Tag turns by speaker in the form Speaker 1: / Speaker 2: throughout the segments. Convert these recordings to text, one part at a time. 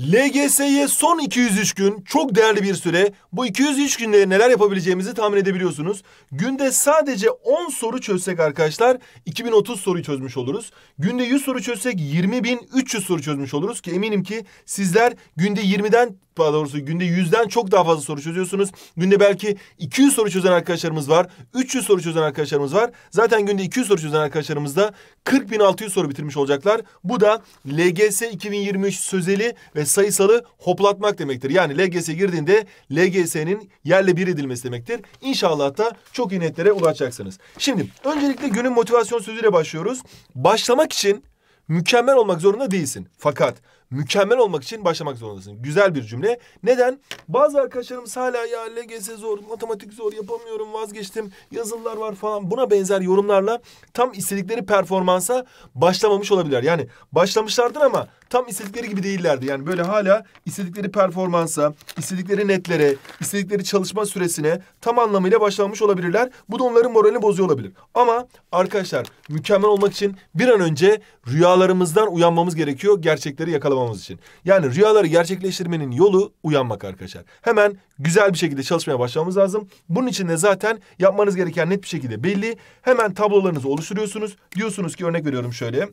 Speaker 1: LGS'ye son 203 gün çok değerli bir süre. Bu 203 günde neler yapabileceğimizi tahmin edebiliyorsunuz. Günde sadece 10 soru çözsek arkadaşlar 2030 soruyu çözmüş oluruz. Günde 100 soru çözsek 20.300 soru çözmüş oluruz ki eminim ki sizler günde 20'den daha doğrusu günde 100'den çok daha fazla soru çözüyorsunuz. Günde belki 200 soru çözen arkadaşlarımız var. 300 soru çözen arkadaşlarımız var. Zaten günde 200 soru çözen arkadaşlarımız da 40.600 soru bitirmiş olacaklar. Bu da LGS 2023 sözeli ve e, sayısalı hoplatmak demektir. Yani LGS'ye girdiğinde LGS'nin yerle bir edilmesi demektir. İnşallah da çok iyi netlere ulaşacaksınız. Şimdi öncelikle günün motivasyon sözüyle başlıyoruz. Başlamak için mükemmel olmak zorunda değilsin. Fakat mükemmel olmak için başlamak zorundasın. Güzel bir cümle. Neden? Bazı arkadaşlarımız hala ya LGS zor, matematik zor, yapamıyorum, vazgeçtim, yazılılar var falan buna benzer yorumlarla tam istedikleri performansa başlamamış olabilirler. Yani başlamışlardır ama tam istedikleri gibi değillerdi. Yani böyle hala istedikleri performansa, istedikleri netlere, istedikleri çalışma süresine tam anlamıyla başlanmış olabilirler. Bu da onların moralini bozuyor olabilir. Ama arkadaşlar mükemmel olmak için bir an önce rüyalarımızdan uyanmamız gerekiyor gerçekleri yakalamamız için. Yani rüyaları gerçekleştirmenin yolu uyanmak arkadaşlar. Hemen güzel bir şekilde çalışmaya başlamamız lazım. Bunun için de zaten yapmanız gereken net bir şekilde belli. Hemen tablolarınızı oluşturuyorsunuz. Diyorsunuz ki örnek veriyorum şöyle.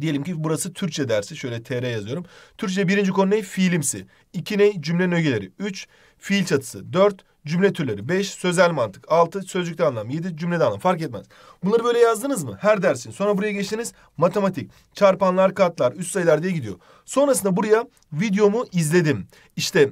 Speaker 1: Diyelim ki burası Türkçe dersi. Şöyle TR yazıyorum. Türkçe birinci konu ne? Fiilimsi. İki ne? Cümlenin ögeleri. Üç, fiil çatısı. Dört, cümle türleri. Beş, sözel mantık. Altı, sözcükte anlam. Yedi, cümlede anlam. Fark etmez. Bunları böyle yazdınız mı? Her dersin. Sonra buraya geçtiniz. Matematik, çarpanlar, katlar, üst sayılar diye gidiyor. Sonrasında buraya videomu izledim. İşte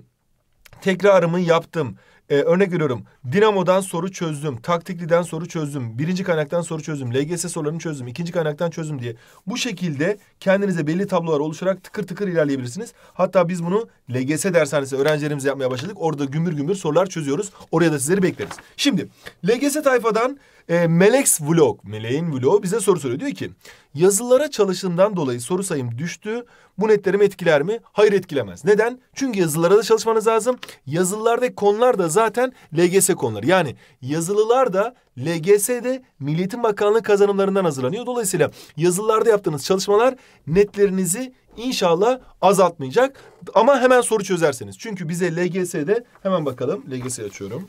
Speaker 1: tekrarımı yaptım ee, örnek veriyorum. Dinamo'dan soru çözdüm. Taktikli'den soru çözdüm. Birinci kaynaktan soru çözdüm. LGS sorularını çözdüm. ikinci kaynaktan çözdüm diye. Bu şekilde kendinize belli tablolar oluşarak tıkır tıkır ilerleyebilirsiniz. Hatta biz bunu LGS dershanesi öğrencilerimize yapmaya başladık. Orada gümür gümür sorular çözüyoruz. Oraya da sizleri bekleriz. Şimdi LGS tayfadan e, Melex Vlog, Meleğin Vlog bize soru soruyor. Diyor ki yazılara çalışımdan dolayı soru sayım düştü. Bu netlerimi etkiler mi? Hayır etkilemez. Neden? Çünkü yazılara da çalışmanız lazım. Yazılılardaki konular da zaten LGS konuları. Yani yazılılar da LGS'de Milliyetin Bakanlığı kazanımlarından hazırlanıyor. Dolayısıyla yazılılarda yaptığınız çalışmalar netlerinizi inşallah azaltmayacak. Ama hemen soru çözerseniz. Çünkü bize LGS'de hemen bakalım. LGS açıyorum.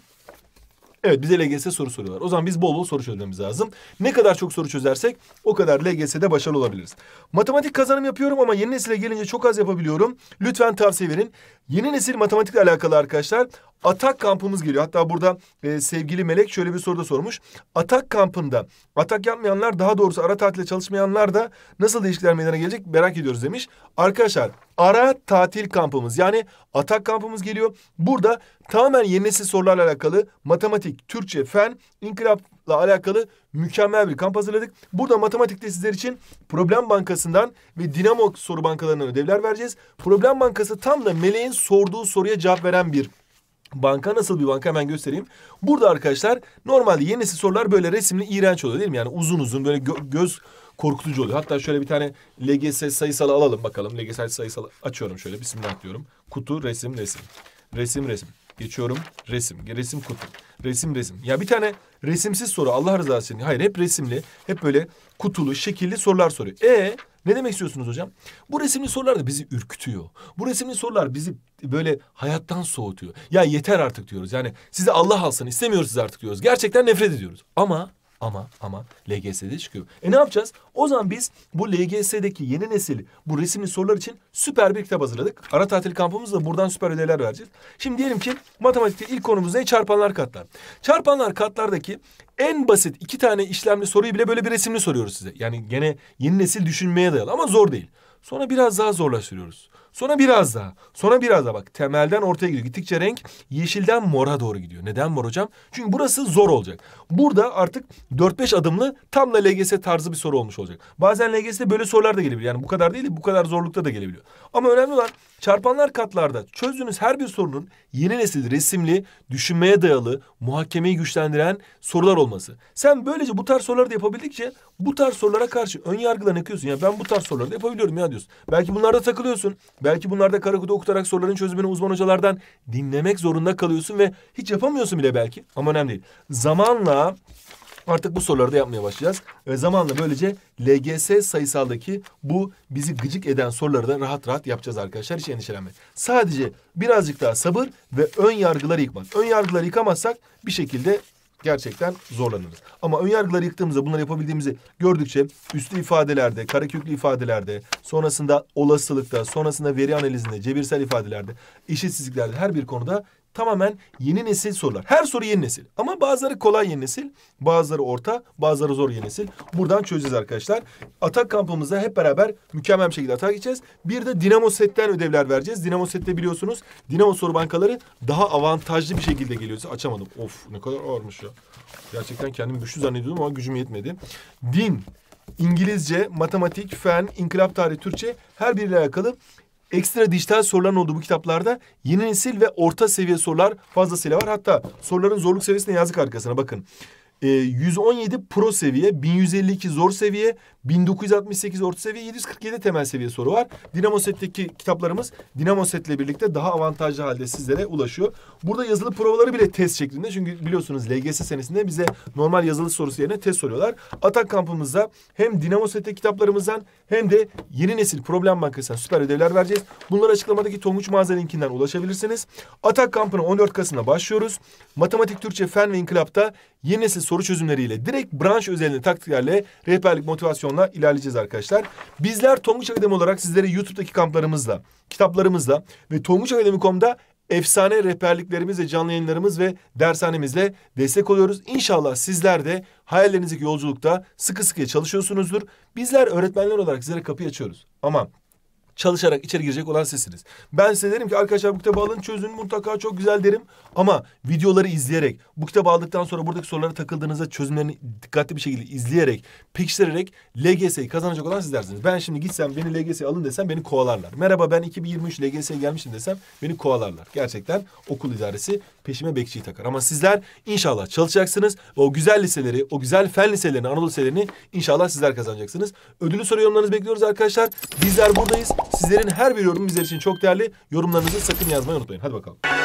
Speaker 1: Evet bize LGS soru soruyorlar. O zaman biz bol bol soru çözmemiz lazım. Ne kadar çok soru çözersek o kadar LGS'de başarılı olabiliriz. Matematik kazanım yapıyorum ama yeni nesile gelince çok az yapabiliyorum. Lütfen tavsiye verin. Yeni nesil matematikle alakalı arkadaşlar atak kampımız geliyor. Hatta burada e, sevgili Melek şöyle bir soruda sormuş. Atak kampında atak yapmayanlar daha doğrusu ara tatile çalışmayanlar da nasıl değişiklikler meydana gelecek merak ediyoruz demiş. Arkadaşlar ara tatil kampımız yani atak kampımız geliyor. Burada tamamen yeni nesil sorularla alakalı matematik, Türkçe, fen, inkılapla alakalı mükemmel bir kamp hazırladık. Burada matematikte sizler için Problem Bankası'ndan ve Dinamo soru bankalarından ödevler vereceğiz. Problem Bankası tam da Melek'in sorduğu soruya cevap veren bir Banka nasıl bir banka hemen göstereyim. Burada arkadaşlar normalde yenisi sorular böyle resimli iğrenç oluyor değil mi? Yani uzun uzun böyle gö göz korkutucu oluyor. Hatta şöyle bir tane LGS sayısalı alalım bakalım. LGS sayısalı açıyorum şöyle bismillah diyorum. Kutu resim resim. Resim resim. Geçiyorum resim. Resim kutu. Resim resim. Ya bir tane resimsiz soru Allah razı olsun Hayır hep resimli. Hep böyle kutulu şekilli sorular soruyor. E ne demek istiyorsunuz hocam? Bu resimli sorular da bizi ürkütüyor. Bu resimli sorular bizi böyle hayattan soğutuyor. Ya yeter artık diyoruz. Yani size Allah alsın istemiyoruz siz artık diyoruz. Gerçekten nefret ediyoruz. Ama ama ama LGS'de çıkıyor. E ne yapacağız? O zaman biz bu LGS'deki yeni nesil bu resimli sorular için süper bir kitap hazırladık. Ara tatil kampımızda buradan süper ödevler vereceğiz. Şimdi diyelim ki matematikte ilk konumuz ne? Çarpanlar katlar. Çarpanlar katlardaki en basit iki tane işlemli soruyu bile böyle bir resimli soruyoruz size. Yani gene yeni nesil düşünmeye dayalı ama zor değil. Sonra biraz daha zorlaştırıyoruz. Sonra biraz daha. Sonra biraz daha bak temelden ortaya gidiyor. Gittikçe renk yeşilden mora doğru gidiyor. Neden mor hocam? Çünkü burası zor olacak. Burada artık 4-5 adımlı tam da LGS tarzı bir soru olmuş olacak. Bazen LGS'de böyle sorular da gelebilir. Yani bu kadar değil bu kadar zorlukta da gelebiliyor. Ama önemli olan çarpanlar katlarda çözdüğünüz her bir sorunun yeni nesil resimli, düşünmeye dayalı, muhakemeyi güçlendiren sorular olması. Sen böylece bu tarz soruları da yapabildikçe bu tarz sorulara karşı ön yargılarını yıkıyorsun. Ya ben bu tarz soruları da yapabiliyorum ya diyorsun. Belki bunlarda takılıyorsun. Belki bunlarda karakoda okutarak soruların çözümünü uzman hocalardan dinlemek zorunda kalıyorsun ve hiç yapamıyorsun bile belki. Ama önemli değil. Zamanla artık bu soruları da yapmaya başlayacağız. Ve zamanla böylece LGS sayısaldaki bu bizi gıcık eden soruları da rahat rahat yapacağız arkadaşlar. Hiç endişelenme. Sadece birazcık daha sabır ve ön yargıları yıkmak. Ön yargıları yıkamazsak bir şekilde gerçekten zorlanırız. Ama ön yargıları yıktığımızda bunları yapabildiğimizi gördükçe üslü ifadelerde, kareköklü ifadelerde, sonrasında olasılıkta, sonrasında veri analizinde, cebirsel ifadelerde, eşitsizliklerde her bir konuda tamamen yeni nesil sorular. Her soru yeni nesil. Ama bazıları kolay yeni nesil, bazıları orta, bazıları zor yeni nesil. Buradan çözeceğiz arkadaşlar. Atak kampımızda hep beraber mükemmel bir şekilde atak edeceğiz. Bir de Dinamo setten ödevler vereceğiz. Dinamo sette biliyorsunuz Dinamo soru bankaları daha avantajlı bir şekilde geliyor. Açamadım. Of ne kadar ağırmış ya. Gerçekten kendimi güçlü zannediyordum ama gücüm yetmedi. Din, İngilizce, matematik, fen, inkılap tarihi, Türkçe her biriyle alakalı ekstra dijital soruların olduğu bu kitaplarda yeni nesil ve orta seviye sorular fazlasıyla var. Hatta soruların zorluk seviyesine yazık arkasına bakın. 117 ee, pro seviye, 1152 zor seviye, 1968 orta seviye, 747 temel seviye soru var. Dinamo setteki kitaplarımız Dinamo setle birlikte daha avantajlı halde sizlere ulaşıyor. Burada yazılı provaları bile test şeklinde. Çünkü biliyorsunuz LGS senesinde bize normal yazılı sorusu yerine test soruyorlar. Atak kampımızda hem Dinamo sette kitaplarımızdan hem de yeni nesil problem bankasından süper ödevler vereceğiz. Bunları açıklamadaki Tonguç Mağaza linkinden ulaşabilirsiniz. Atak kampına 14 Kasım'da başlıyoruz. Matematik, Türkçe, Fen ve İnkılap'ta yeni nesil soru çözümleriyle, direkt branş özelinde taktiklerle, rehberlik motivasyonla ilerleyeceğiz arkadaşlar. Bizler Tonguç Akademi olarak sizlere YouTube'daki kamplarımızla, kitaplarımızla ve tonguçakademi.com'da efsane rehberliklerimizle, canlı yayınlarımız ve dershanemizle destek oluyoruz. İnşallah sizler de hayallerinizdeki yolculukta sıkı sıkıya çalışıyorsunuzdur. Bizler öğretmenler olarak sizlere kapıyı açıyoruz. Ama çalışarak içeri girecek olan sizsiniz. Ben size derim ki arkadaşlar bu kitabı alın çözün mutlaka çok güzel derim. Ama videoları izleyerek bu kitabı aldıktan sonra buradaki sorulara takıldığınızda çözümlerini dikkatli bir şekilde izleyerek pekiştirerek LGS'yi kazanacak olan sizlersiniz. Ben şimdi gitsem beni LGS alın desem beni kovalarlar. Merhaba ben 2023 LGS'ye gelmişim desem beni kovalarlar. Gerçekten okul idaresi peşime bekçiyi takar. Ama sizler inşallah çalışacaksınız. Ve o güzel liseleri, o güzel fen liselerini, Anadolu liselerini inşallah sizler kazanacaksınız. Ödülü soru yorumlarınızı bekliyoruz arkadaşlar. Bizler buradayız. Sizlerin her bir yorum bizler için çok değerli. Yorumlarınızı sakın yazmayı unutmayın. Hadi bakalım.